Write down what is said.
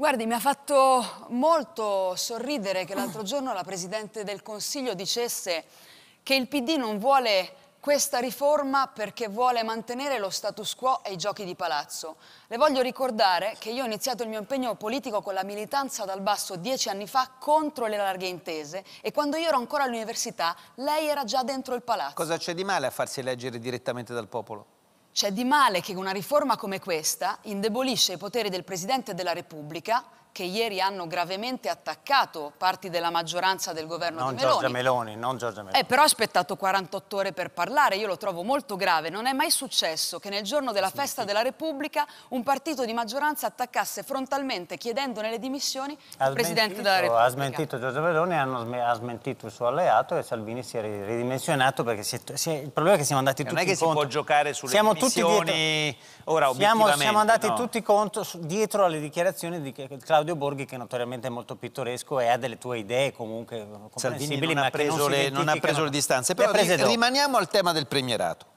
Guardi, mi ha fatto molto sorridere che l'altro giorno la Presidente del Consiglio dicesse che il PD non vuole questa riforma perché vuole mantenere lo status quo e i giochi di palazzo. Le voglio ricordare che io ho iniziato il mio impegno politico con la militanza dal basso dieci anni fa contro le larghe intese e quando io ero ancora all'università lei era già dentro il palazzo. Cosa c'è di male a farsi eleggere direttamente dal popolo? C'è di male che una riforma come questa indebolisce i poteri del Presidente della Repubblica che ieri hanno gravemente attaccato parti della maggioranza del governo non di Meloni. Giorgia Meloni. Non Giorgia Meloni. Eh, però ha aspettato 48 ore per parlare, io lo trovo molto grave. Non è mai successo che nel giorno della sì, festa sì. della Repubblica un partito di maggioranza attaccasse frontalmente, chiedendone le dimissioni, ha il Presidente della Repubblica. Ha smentito Giorgia Meloni, ha smentito il suo alleato e Salvini si è ridimensionato perché si è, si è, il problema è che siamo andati tutti contro. Non è che contro. si può giocare sulle siamo dimissioni tutti ora, siamo, siamo andati no. tutti contro, dietro alle dichiarazioni di Claudio Claudio Borghi che notoriamente è molto pittoresco e ha delle tue idee comunque comprensibili, Salvini non ha preso, non le, non ha preso le distanze. Però rimaniamo al tema del premierato.